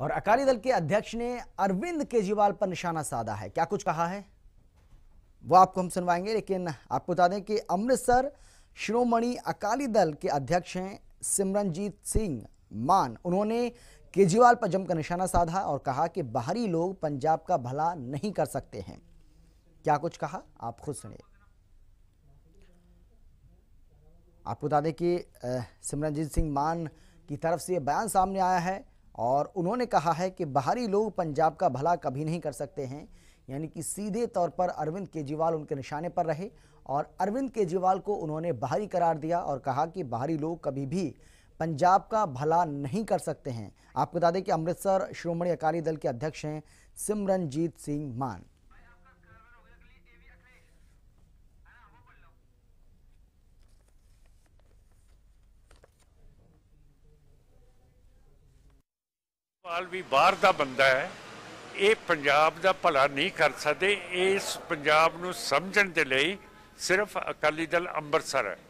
और अकाली दल के अध्यक्ष ने अरविंद केजरीवाल पर निशाना साधा है क्या कुछ कहा है वो आपको हम सुनवाएंगे लेकिन आपको बता दें कि अमृतसर श्रोमणी अकाली दल के अध्यक्ष हैं सिमरनजीत सिंह मान उन्होंने केजरीवाल पर जमकर निशाना साधा और कहा कि बाहरी लोग पंजाब का भला नहीं कर सकते हैं क्या कुछ कहा आप खुद सुनिए आपको बता दें कि सिमरनजीत सिंह मान की तरफ से बयान सामने आया है और उन्होंने कहा है कि बाहरी लोग पंजाब का भला कभी नहीं कर सकते हैं यानी कि सीधे तौर पर अरविंद केजरीवाल उनके निशाने पर रहे और अरविंद केजरीवाल को उन्होंने बाहरी करार दिया और कहा कि बाहरी लोग कभी भी पंजाब का भला नहीं कर सकते हैं आपको बता दें कि अमृतसर श्रोमणी अकाली दल के अध्यक्ष हैं सिमरनजीत सिंह मान ਪਾਲ ਵੀ ਬਾਹਰ ਦਾ ਬੰਦਾ ਹੈ ਇਹ ਪੰਜਾਬ ਦਾ ਭਲਾ ਨਹੀਂ ਕਰ ਸਕਦੇ ਇਸ ਪੰਜਾਬ ਨੂੰ ਸਮਝਣ ਦੇ ਲਈ ਸਿਰਫ ਅਕਾਲੀ ਦਲ ਅੰਮ੍ਰਿਤਸਰ ਹੈ